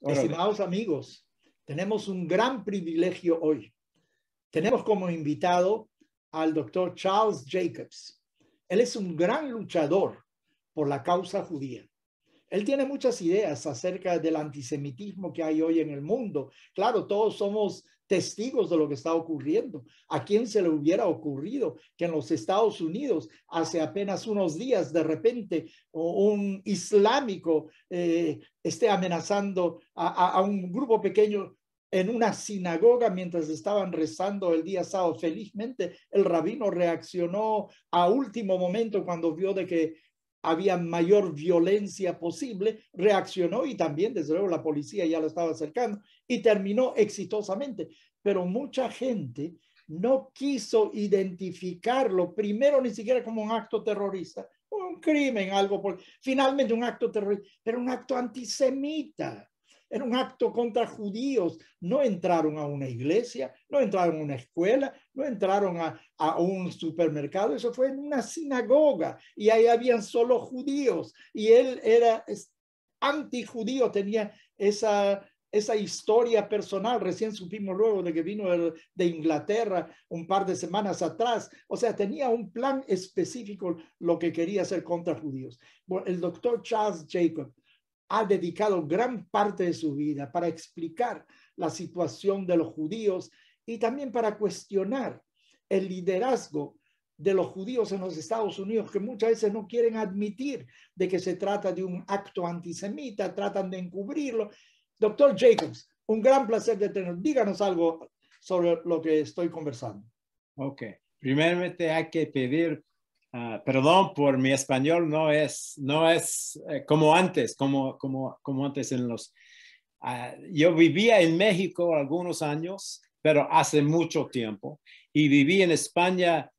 Estimados amigos, tenemos un gran privilegio hoy. Tenemos como invitado al doctor Charles Jacobs. Él es un gran luchador por la causa judía. Él tiene muchas ideas acerca del antisemitismo que hay hoy en el mundo. Claro, todos somos testigos de lo que está ocurriendo. ¿A quién se le hubiera ocurrido que en los Estados Unidos hace apenas unos días de repente un islámico eh, esté amenazando a un grupo pequeño en una sinagoga mientras estaban rezando el día sábado. Felizmente el rabino reaccionó a último momento cuando vio de que había mayor violencia posible, reaccionó y también, desde luego, la policía ya lo estaba acercando y terminó exitosamente. Pero mucha gente no quiso identificarlo, primero ni siquiera como un acto terrorista, un crimen, algo, por, finalmente un acto terrorista, pero un acto antisemita era un acto contra judíos. No entraron a una iglesia, no entraron a una escuela, no entraron a, un supermercado, eso fue en una sinagoga y ahí habían solo judíos y él era antijudío, tenía esa esa historia personal. Recién supimos luego de que vino de Inglaterra un par de semanas atrás. O sea, tenía un plan específico lo que quería hacer contra judíos. el doctor Charles Jacob ha dedicado gran parte de su vida para explicar la situación de los judíos y también para cuestionar el liderazgo de los judíos en los Estados Unidos, que muchas veces no quieren admitir de que se trata de un acto antisemita, tratan de encubrirlo. Doctor Jacobs, un gran placer de tener. Díganos algo sobre lo que estoy conversando. Ok. Primeramente hay que pedir Ah, perdón por mi español, no es, no es eh, como antes, como, como, antes en los... Ah, yo vivía en México algunos años, pero hace mucho tiempo, y viví en España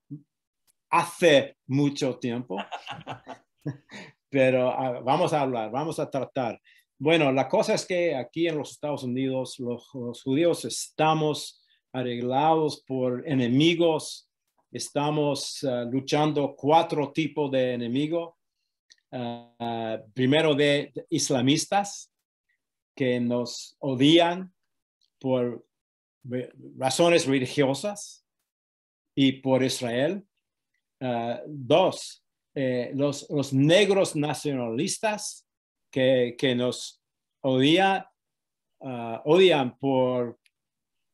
hace mucho tiempo. pero ah, vamos a hablar, vamos a tratar. Bueno, la cosa es que aquí en los Estados Unidos los judíos estamos arreglados por enemigos estamos eh, luchando cuatro tipos de enemigos. Eh, eh, primero de islamistas que nos odian por razones religiosas y por Israel. dos, los, negros nacionalistas que, nos odian por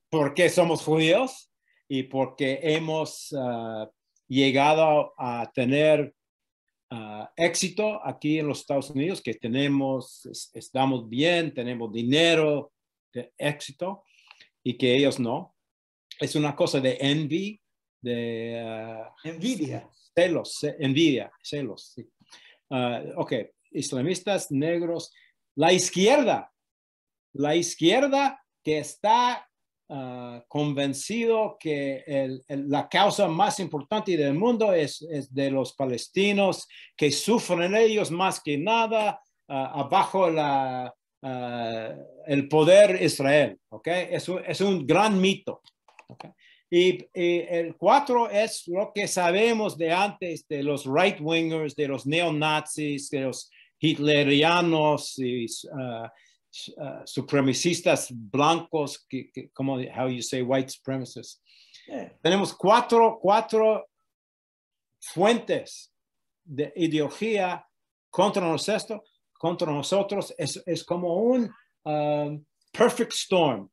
porque somos judíos y porque hemos ah, llegado a tener ah, éxito aquí en los Estados Unidos, que tenemos, estamos bien, tenemos dinero, de éxito, y que ellos no. Es una cosa de envy, de... Ah, envidia. Celos, envidia, celos, ok, islamistas negros. La izquierda, la izquierda que está Ah, convencido que la causa más importante del mundo es, de los palestinos, que sufren ellos más que nada bajo ah, abajo ah, el poder Israel. ¿okay? Es, un, es un gran mito. Y, el cuatro es lo que sabemos de antes de los right wingers, de los neonazis, de los hitlerianos y Uh, supremacistas blancos, que, como how you say white supremacists. Tenemos cuatro, cuatro fuentes de ideología contra nosotros, contra nosotros es, es como un um, perfect storm,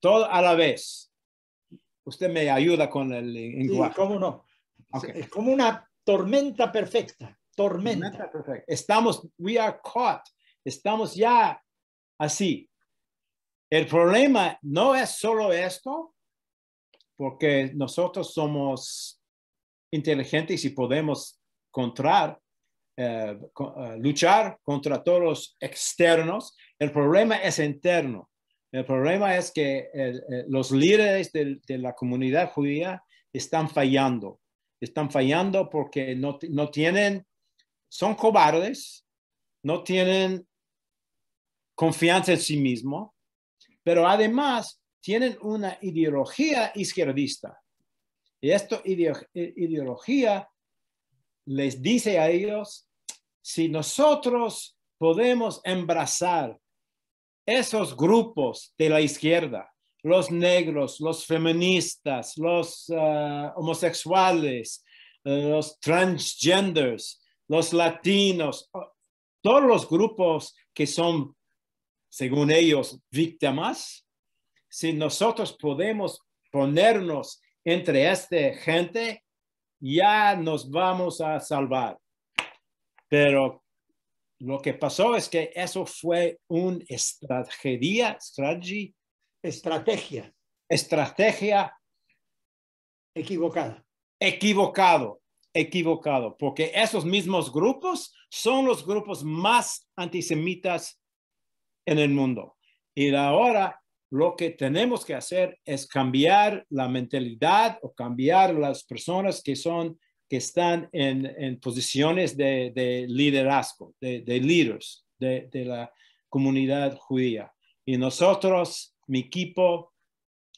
todo a la vez. Usted me ayuda con el lenguaje. ¿Cómo no? Es como una tormenta perfecta, tormenta perfecta. Estamos, we are caught, estamos ya Así, el problema no es solo esto, porque nosotros somos inteligentes y podemos eh, eh, luchar contra todos los externos. El problema es interno. El problema es que eh, los líderes de, la comunidad judía están fallando. Están fallando porque no, no tienen, son cobardes, no tienen confianza en sí mismo, pero además tienen una ideología izquierdista. Y esta ideología les dice a ellos, si nosotros podemos embrazar esos grupos de la izquierda, los negros, los feministas, los ah, homosexuales, los transgenders, los latinos, todos los grupos que son según ellos, víctimas, si nosotros podemos ponernos entre esta gente, ya nos vamos a salvar. Pero lo que pasó es que eso fue una estrategia, estrategia, estrategia equivocada. Equivocado, equivocado, porque esos mismos grupos son los grupos más antisemitas en el mundo. Y ahora lo que tenemos que hacer es cambiar la mentalidad o cambiar las personas que son que están en, posiciones de, liderazgo, de, de líderes de, la comunidad judía. Y nosotros, mi equipo,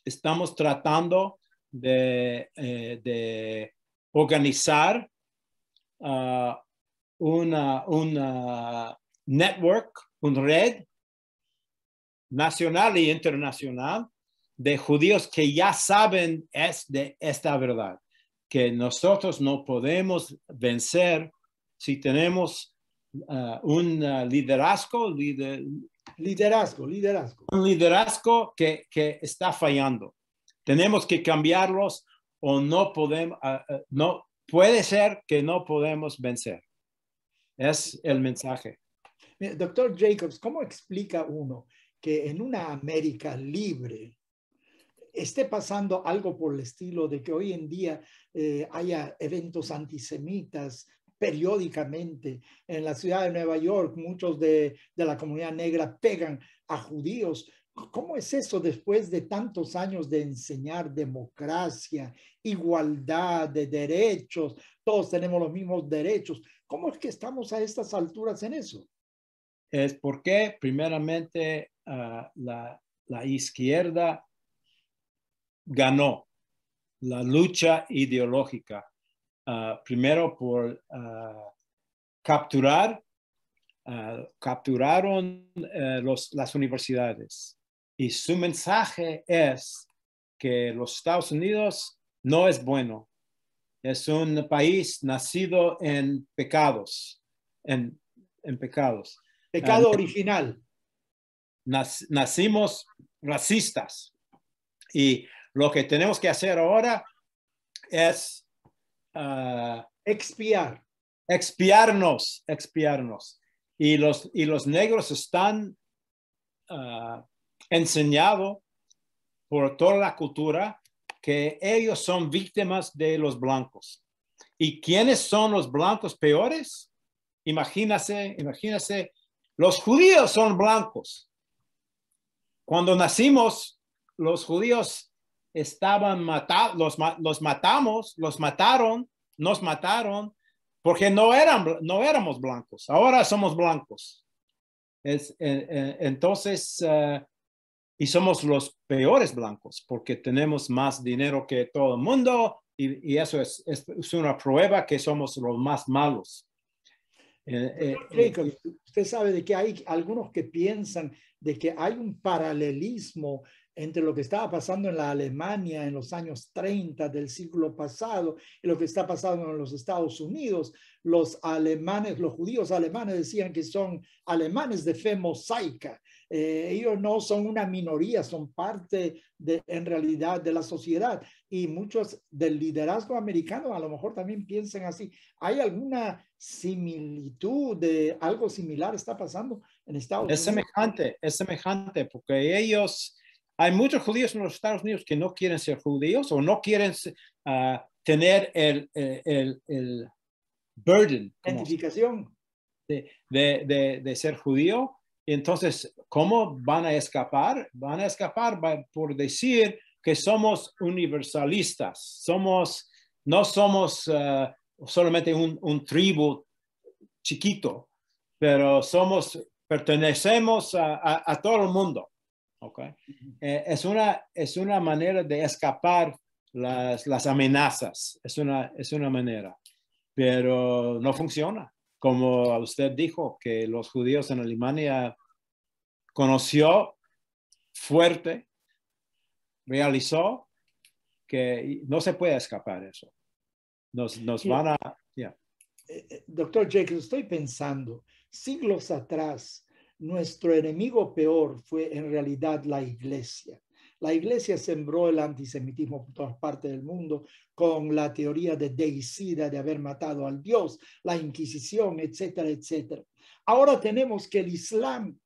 estamos tratando de, eh, organizar ah, una, una network, un red nacional e internacional de judíos que ya saben es de esta verdad, que nosotros no podemos vencer si tenemos uh, un uh, liderazgo, liderazgo, liderazgo, un liderazgo que, está fallando. Tenemos que cambiarlos o no podemos, uh, no, puede ser que no podemos vencer. Es el mensaje. Doctor Jacobs, ¿cómo explica uno que en una América libre esté pasando algo por el estilo de que hoy en día eh, haya eventos antisemitas periódicamente en la ciudad de Nueva York, muchos de, de la comunidad negra pegan a judíos. ¿Cómo es eso después de tantos años de enseñar democracia, igualdad de derechos, todos tenemos los mismos derechos? ¿Cómo es que estamos a estas alturas en eso? Es porque primeramente Ah, la, izquierda ganó la lucha ideológica, ah, primero por ah, capturar, capturaron eh, las universidades y su mensaje es que los Estados Unidos no es bueno, es un país nacido en pecados, en, en pecados. Pecado original nacimos racistas. Y lo que tenemos que hacer ahora es ah, expiar. Expiarnos, expiarnos. Y los, y los negros están ah, enseñados por toda la cultura que ellos son víctimas de los blancos. ¿Y quiénes son los blancos peores? Imagínase, imagínase, los judíos son blancos. Cuando nacimos, los judíos estaban matados, los, matamos, los mataron, nos mataron, porque no, eran, no éramos blancos, ahora somos blancos. E, e, entonces, eh, y somos los peores blancos porque tenemos más dinero que todo el mundo y, eso es, una prueba que somos los más malos. Eh, eh, eh, usted sabe de que hay algunos que piensan de que hay un paralelismo entre lo que estaba pasando en la Alemania en los años 30 del siglo pasado y lo que está pasando en los Estados Unidos. Los alemanes, los judíos alemanes decían que son alemanes de fe mosaica, eh, ellos no son una minoría, son parte de, en realidad de la sociedad y muchos del liderazgo americano a lo mejor también piensan así. ¿Hay alguna similitud de algo similar está pasando en Estados Unidos? Es semejante, es semejante porque ellos, hay muchos judíos en los Estados Unidos que no quieren ser judíos o no quieren ah, tener el, eh, el, el burden. Identificación. de, de, de, ser judío. Entonces, ¿cómo van a escapar? Van a escapar por decir que somos universalistas, somos, no somos eh, solamente un, tribu chiquito, pero somos, pertenecemos a, todo el mundo. Okay. Eh, es, una, es una manera de escapar las, las, amenazas, es una, es una manera, pero no funciona como usted dijo, que los judíos en Alemania conoció fuerte, realizó que no se puede escapar eso. Nos, van a... Eh, eh, doctor Jacobs, estoy pensando, siglos atrás, nuestro enemigo peor fue en realidad la iglesia. La iglesia sembró el antisemitismo por todas partes del mundo con la teoría de deicida, de haber matado al Dios, la Inquisición, etcétera, etcétera. Ahora tenemos que el Islam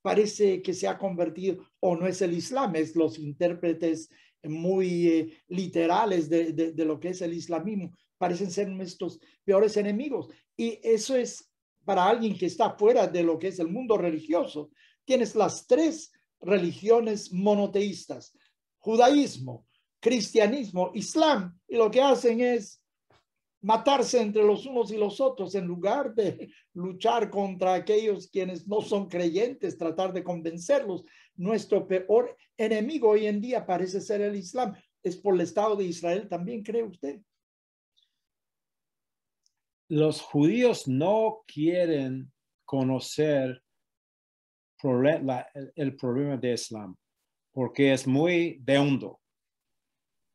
parece que se ha convertido, o no es el Islam, es los intérpretes muy eh, literales de, de, lo que es el islamismo, parecen ser nuestros peores enemigos. Y eso es para alguien que está fuera de lo que es el mundo religioso. Tienes las tres religiones monoteístas, judaísmo, cristianismo, islam, y lo que hacen es matarse entre los unos y los otros en lugar de luchar contra aquellos quienes no son creyentes, tratar de convencerlos. Nuestro peor enemigo hoy en día parece ser el Islam. Es por el Estado de Israel también, ¿cree usted? Los judíos no quieren conocer el, problema de Islam, porque es muy de hondo.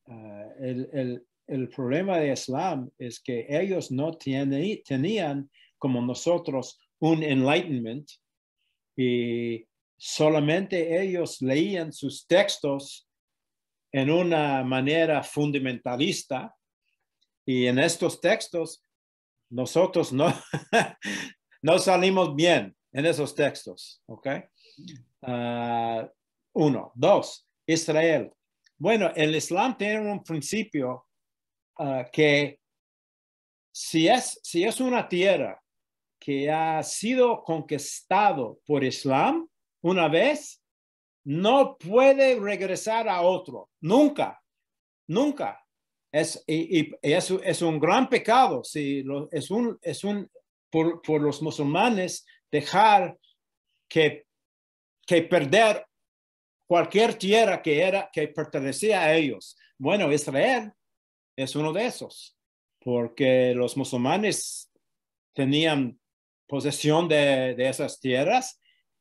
Ah, el, problema de Islam es que ellos no tenían, como nosotros, un enlightenment y solamente ellos leían sus textos en una manera fundamentalista y en estos textos nosotros no, no salimos bien en esos textos, ¿ok? Ah, uno. Dos, Israel. Bueno, el Islam tiene un principio ah, que si es, si es una tierra que ha sido conquistado por Islam una vez, no puede regresar a otro, nunca, nunca. Es, y, es, un gran pecado, si es un, es un, por los musulmanes dejar que, perder cualquier tierra que, era, que pertenecía a ellos. Bueno, Israel es uno de esos, porque los musulmanes tenían posesión de, de esas tierras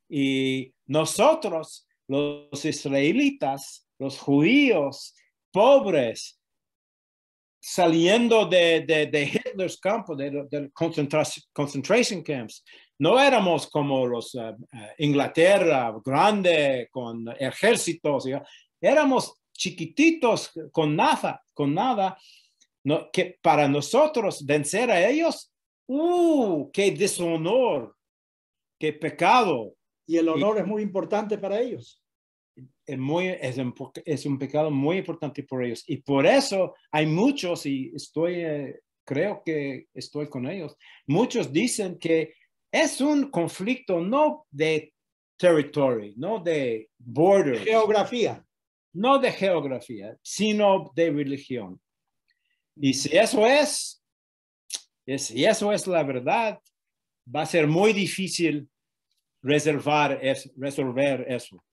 y nosotros, los israelitas, los judíos, pobres, saliendo de, de, Hitler's campo, de, de concentration camps, no éramos como los eh, eh, Inglaterra grande con ejércitos, éramos chiquititos con nada, con nada. No, que para nosotros vencer a ellos, ¡uh! ¡Qué deshonor! ¡Qué pecado! Y el honor es muy importante para ellos. Es, muy, es, un, pecado muy importante por ellos. Y por eso hay muchos, y estoy, eh, creo que estoy con ellos, muchos dicen que es un conflicto no de territorio, no de border. Geografía. No de geografía, sino de religión. Y si eso es, si eso es la verdad, va a ser muy difícil resolver eso.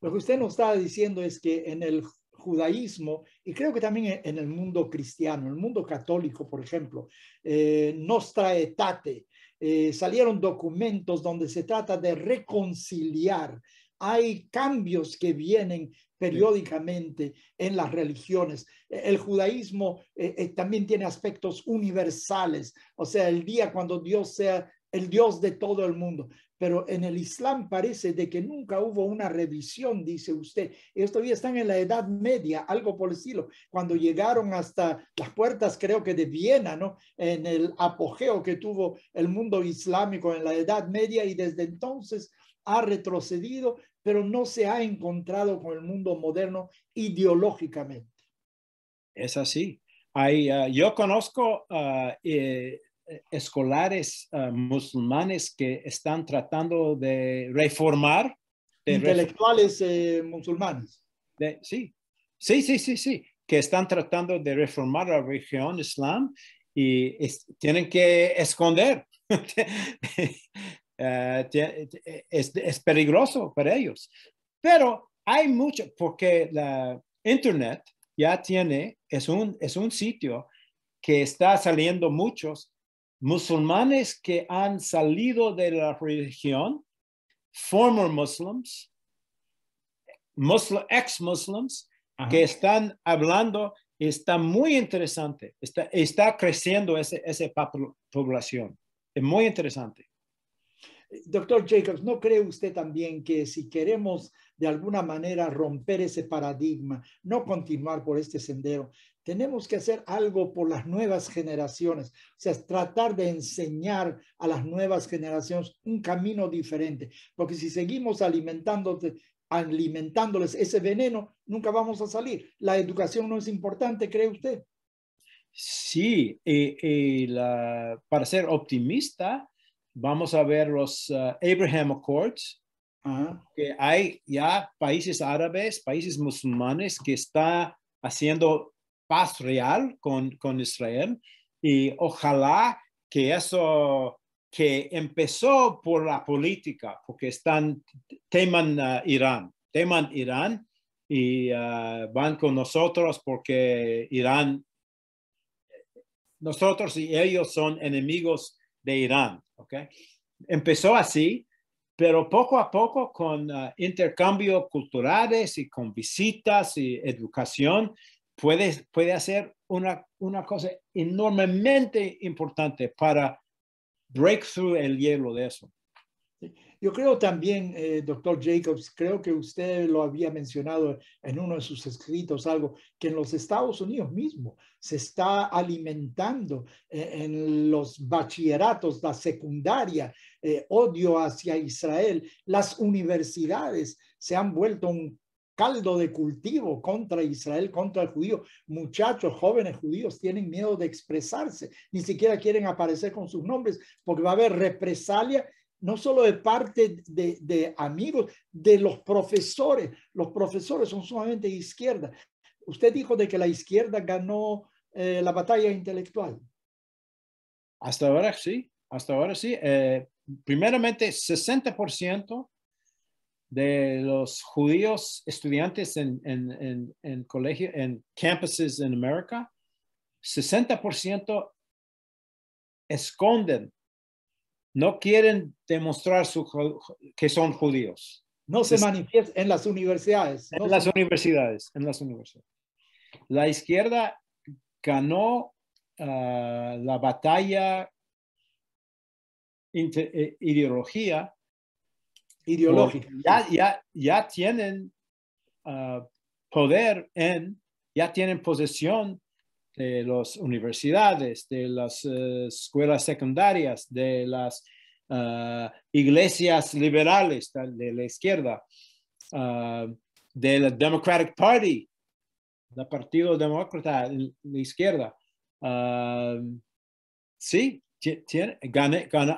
Lo que usted nos está diciendo es que en el judaísmo y creo que también en el mundo cristiano, el mundo católico, por ejemplo, eh, nostra etate, eh, salieron documentos donde se trata de reconciliar. Hay cambios que vienen periódicamente en las religiones. El judaísmo eh, eh, también tiene aspectos universales, o sea, el día cuando Dios sea el Dios de todo el mundo. Pero en el Islam parece de que nunca hubo una revisión, dice usted. Esto ya están en la Edad Media, algo por el estilo, cuando llegaron hasta las puertas, creo que de Viena, ¿no? En el apogeo que tuvo el mundo islámico en la Edad Media y desde entonces ha retrocedido, pero no se ha encontrado con el mundo moderno ideológicamente. Es así. Ahí ah, yo conozco ah, eh, eh, escolares ah, musulmanes que están tratando de reformar. Intelectuales eh, musulmanes. sí, sí, sí, sí, sí, que están tratando de reformar la región islam y tienen que esconder. Eh, es, es peligroso para ellos. Pero hay mucho, porque la Internet ya tiene, es un, es un sitio que está saliendo muchos musulmanes que han salido de la religión, former Muslims, ex Muslims, que están hablando, está muy interesante, está, está creciendo esa ese población, es muy interesante. Doctor Jacobs, ¿no cree usted también que si queremos de alguna manera romper ese paradigma, no continuar por este sendero, tenemos que hacer algo por las nuevas generaciones, o sea, tratar de enseñar a las nuevas generaciones un camino diferente, porque si seguimos alimentándoles ese veneno, nunca vamos a salir. La educación no es importante, cree usted. Sí, para ser optimista, vamos a ver los uh, Abraham Accords, que hay ya países árabes, países musulmanes que está haciendo paz real con, con Israel y ojalá que eso que empezó por la política, porque están, teman uh, Irán, teman Irán y uh, van con nosotros porque Irán, nosotros y ellos son enemigos de Irán. ¿ok? Empezó así, pero poco a poco con uh, intercambios culturales y con visitas y educación, puede, hacer una, una cosa enormemente importante para break el hielo de eso. Yo creo también, eh, doctor Jacobs, creo que usted lo había mencionado en uno de sus escritos, algo que en los Estados Unidos mismo se está alimentando eh, en los bachilleratos, la secundaria, eh, odio hacia Israel, las universidades se han vuelto un caldo de cultivo contra Israel, contra el judío. Muchachos, jóvenes judíos tienen miedo de expresarse, ni siquiera quieren aparecer con sus nombres porque va a haber represalia no solo de parte de, de amigos, de los profesores. Los profesores son sumamente izquierda. Usted dijo de que la izquierda ganó eh, la batalla intelectual. Hasta ahora sí, hasta ahora sí. Eh, primeramente, 60% de los judíos estudiantes en, en, en, en campuses en América, 60% esconden, no quieren demostrar su, que son judíos. No se manifiestan en las universidades. en las universidades, en las universidades. La izquierda ganó ah, la batalla eh, ideología ideológica. Ya, ya, ya tienen ah, poder en, ya tienen posesión de las universidades, de las eh, escuelas secundarias, de las ah, iglesias liberales de la izquierda, ah, del Democratic Party, del Partido Demócrata de la izquierda. sí,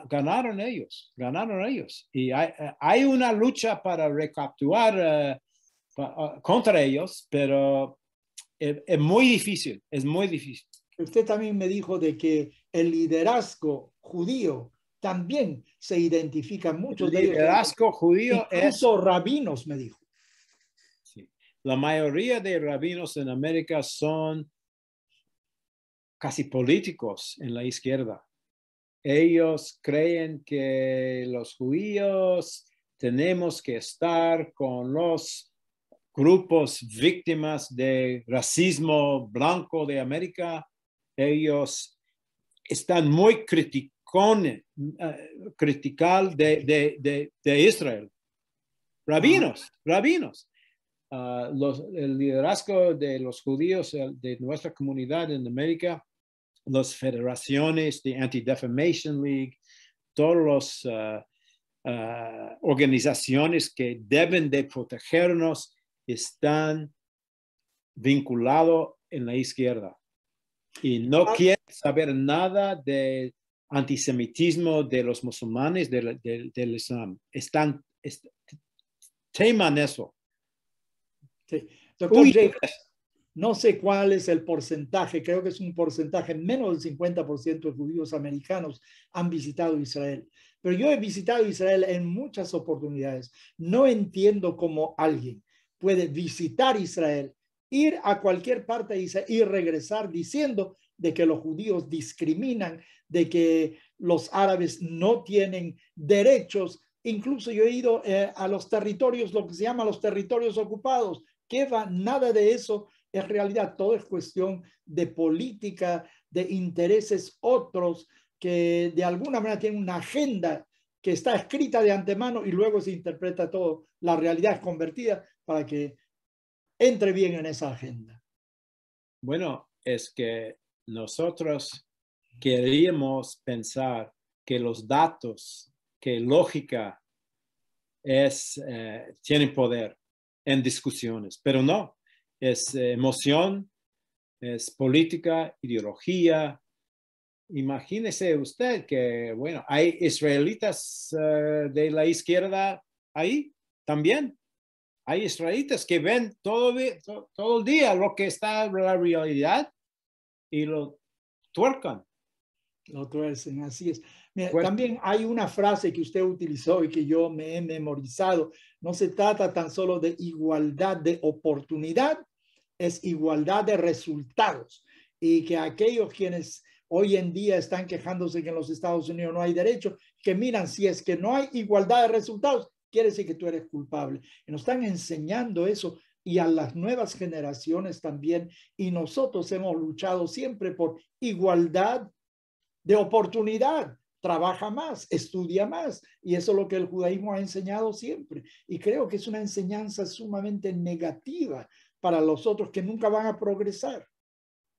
ganaron ellos, ganaron ellos. Y hay, una lucha para recaptuar eh, ah, contra ellos, pero es, muy difícil, es muy difícil. Usted también me dijo de que el liderazgo judío también se identifica mucho. El liderazgo judío Incluso rabinos, me dijo. La mayoría de rabinos en América son casi políticos en la izquierda ellos creen que los judíos tenemos que estar con los grupos víctimas de racismo blanco de América. Ellos están muy criticones, eh, de, Israel. Rabinos, rabinos. Ah, el liderazgo de los judíos de nuestra comunidad en América las federaciones de Anti-Defamation League, todas las eh, eh, organizaciones que deben de protegernos están vinculados en la izquierda y no quieren saber nada del antisemitismo de los musulmanes del, del, Islam. Están, teman eso. No sé cuál es el porcentaje, creo que es un porcentaje, menos del 50% de judíos americanos han visitado Israel. Pero yo he visitado Israel en muchas oportunidades. No entiendo cómo alguien puede visitar Israel, ir a cualquier parte de Israel y regresar diciendo de que los judíos discriminan, de que los árabes no tienen derechos. Incluso yo he ido eh, a los territorios, lo que se llama los territorios ocupados. ¿Qué va? Nada de eso es realidad, todo es cuestión de política, de intereses otros que de alguna manera tienen una agenda que está escrita de antemano y luego se interpreta todo. La realidad es convertida para que entre bien en esa agenda. Bueno, es que nosotros queríamos pensar que los datos, que lógica es, eh, tienen poder en discusiones, pero no, es eh, emoción, es política, ideología. Imagínese usted que, bueno, hay israelitas eh, de la izquierda ahí también. Hay israelitas que ven todo, todo, el día lo que está la realidad y lo tuercan. Lo tuercen, así es también hay una frase que usted utilizó y que yo me he memorizado. No se trata tan solo de igualdad de oportunidad, es igualdad de resultados. Y que aquellos quienes hoy en día están quejándose que en los Estados Unidos no hay derecho, que miran, si es que no hay igualdad de resultados, quiere decir que tú eres culpable. nos están enseñando eso y a las nuevas generaciones también. Y nosotros hemos luchado siempre por igualdad de oportunidad trabaja más, estudia más. Y eso es lo que el judaísmo ha enseñado siempre. Y creo que es una enseñanza sumamente negativa para los otros que nunca van a progresar.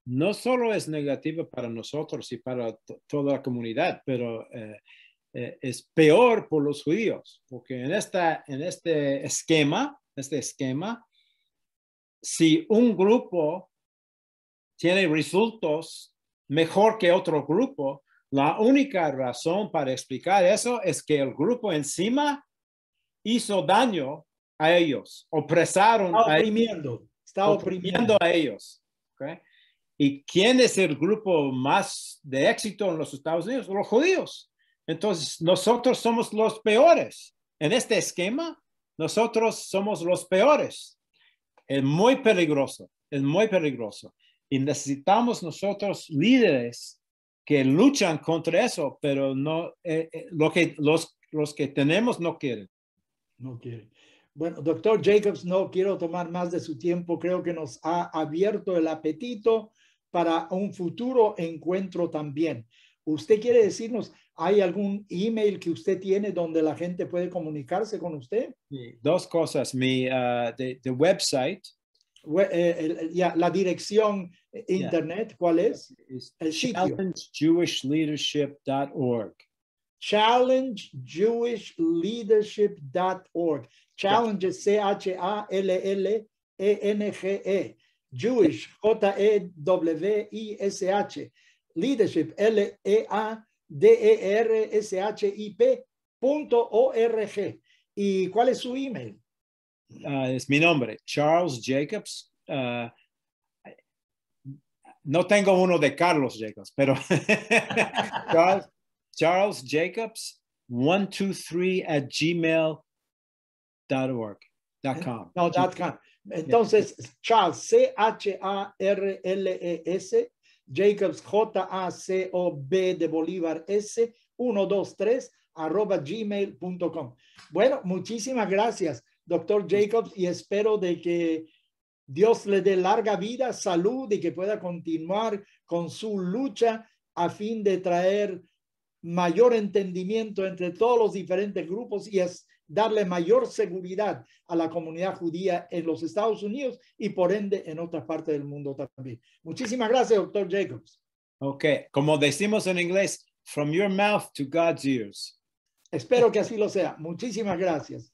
No solo es negativa para nosotros y para toda la comunidad, pero eh, eh, es peor por los judíos, porque en, esta, en este esquema, este esquema, si un grupo tiene resultados mejor que otro grupo, la única razón para explicar eso es que el grupo encima hizo daño a ellos, opresaron está está a ellos. ¿Y quién es el grupo más de éxito en los Estados Unidos? Los judíos. Entonces, nosotros somos los peores. En este esquema, nosotros somos los peores. Es muy peligroso, es muy peligroso. Y necesitamos nosotros líderes que luchan contra eso, pero no, eh, eh, lo que, los, que tenemos no quieren. No quieren. Bueno, doctor Jacobs, no quiero tomar más de su tiempo. Creo que nos ha abierto el apetito para un futuro encuentro también. ¿Usted quiere decirnos, hay algún email que usted tiene donde la gente puede comunicarse con usted? Sí, dos cosas. Mi ah, de, de website eh, la dirección eh, internet, ¿cuál es? El ChallengeJewishLeadership.org. ChallengeJewishLeadership.org. Challenge, C-H-A-L-L-E-N-G-E. E. Jewish, J-E-W-I-S-H. Leadership, L-E-A-D-E-R-S-H-I-P.org. s h i p g y cuál es su email? Ah, es mi nombre, Charles Jacobs. Ah, no tengo uno de Carlos Jacobs, pero Charles, Jacobs 123 at gmail.org. No, dot com. Entonces, Charles, C-H-A-R-L-E-S, Jacobs, J-A-C-O-B de Bolívar S, 123, arroba gmail.com. Bueno, muchísimas gracias doctor Jacobs, y espero de que Dios le dé larga vida, salud y que pueda continuar con su lucha a fin de traer mayor entendimiento entre todos los diferentes grupos y es darle mayor seguridad a la comunidad judía en los Estados Unidos y por ende en otras partes del mundo también. Muchísimas gracias, doctor Jacobs. Ok, como decimos en inglés, from your mouth to God's ears. Espero que así lo sea. Muchísimas gracias.